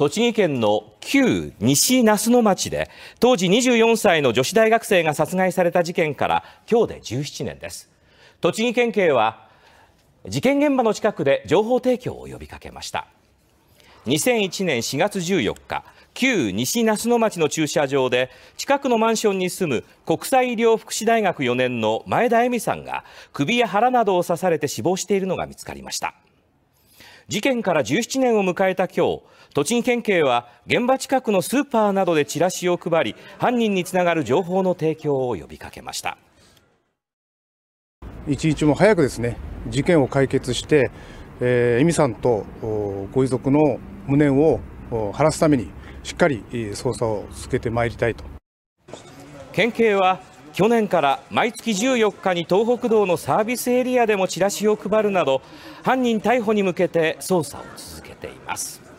栃木県の旧西那須野町で当時24歳の女子大学生が殺害された事件から今日で17年です栃木県警は事件現場の近くで情報提供を呼びかけました2001年4月14日旧西那須野町の駐車場で近くのマンションに住む国際医療福祉大学4年の前田恵美さんが首や腹などを刺されて死亡しているのが見つかりました事件から17年を迎えた今日栃木県警は現場近くのスーパーなどでチラシを配り犯人につながる情報の提供を呼びかけました一日も早くですね事件を解決して、えー、恵美さんとご遺族の無念を晴らすためにしっかり捜査を続けてまいりたいと県警は去年から毎月14日に東北道のサービスエリアでもチラシを配るなど犯人逮捕に向けて捜査を続けています。